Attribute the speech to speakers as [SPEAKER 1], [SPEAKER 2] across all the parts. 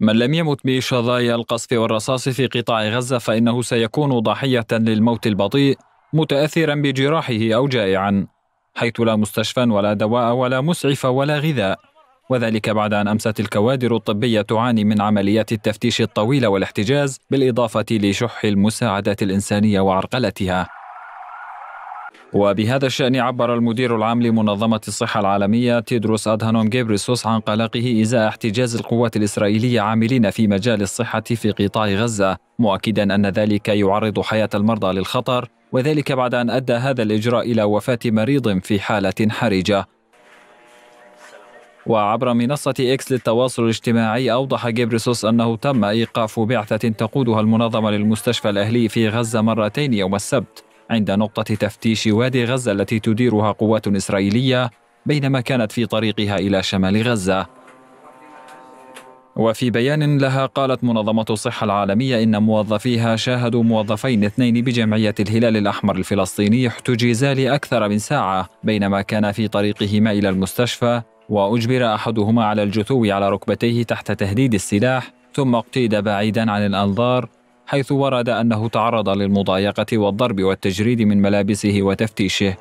[SPEAKER 1] من لم يمت بشظايا القصف والرصاص في قطاع غزة فإنه سيكون ضحية للموت البطيء متأثرا بجراحه أو جائعا حيث لا مستشفى ولا دواء ولا مسعف ولا غذاء وذلك بعد أن أمست الكوادر الطبية تعاني من عمليات التفتيش الطويلة والاحتجاز بالإضافة لشح المساعدات الإنسانية وعرقلتها وبهذا الشأن عبر المدير العام لمنظمة الصحة العالمية تيدروس أدهانوم جيبريسوس عن قلقه إزاء احتجاز القوات الإسرائيلية عاملين في مجال الصحة في قطاع غزة مؤكدا أن ذلك يعرض حياة المرضى للخطر وذلك بعد أن أدى هذا الإجراء إلى وفاة مريض في حالة حرجة وعبر منصة إكس للتواصل الاجتماعي أوضح جبرسوس أنه تم إيقاف بعثة تقودها المنظمة للمستشفى الأهلي في غزة مرتين يوم السبت عند نقطة تفتيش وادي غزة التي تديرها قوات إسرائيلية بينما كانت في طريقها إلى شمال غزة. وفي بيان لها قالت منظمة الصحة العالمية إن موظفيها شاهدوا موظفين اثنين بجمعية الهلال الأحمر الفلسطيني احتجزا لأكثر من ساعة بينما كان في طريقهما إلى المستشفى وأجبر أحدهما على الجثو على ركبتيه تحت تهديد السلاح ثم اقتيد بعيدا عن الأنظار حيث ورد أنه تعرض للمضايقة والضرب والتجريد من ملابسه وتفتيشه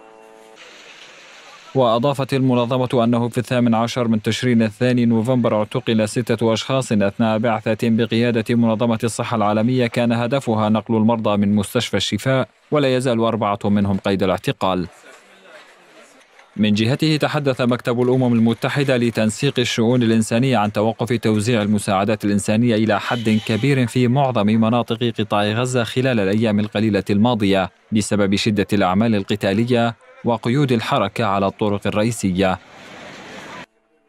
[SPEAKER 1] وأضافت المنظمة أنه في الثامن عشر من تشرين الثاني نوفمبر اعتقل ستة أشخاص أثناء بعثة بقيادة منظمة الصحة العالمية كان هدفها نقل المرضى من مستشفى الشفاء ولا يزال أربعة منهم قيد الاعتقال من جهته تحدث مكتب الأمم المتحدة لتنسيق الشؤون الإنسانية عن توقف توزيع المساعدات الإنسانية إلى حد كبير في معظم مناطق قطاع غزة خلال الأيام القليلة الماضية بسبب شدة الأعمال القتالية وقيود الحركة على الطرق الرئيسية.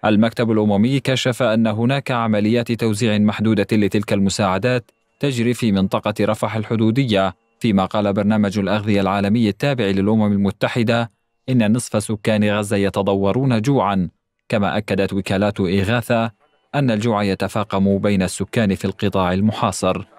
[SPEAKER 1] المكتب الأممي كشف أن هناك عمليات توزيع محدودة لتلك المساعدات تجري في منطقة رفح الحدودية، فيما قال برنامج الأغذية العالمي التابع للأمم المتحدة إن نصف سكان غزة يتضورون جوعا كما أكدت وكالات إغاثة أن الجوع يتفاقم بين السكان في القطاع المحاصر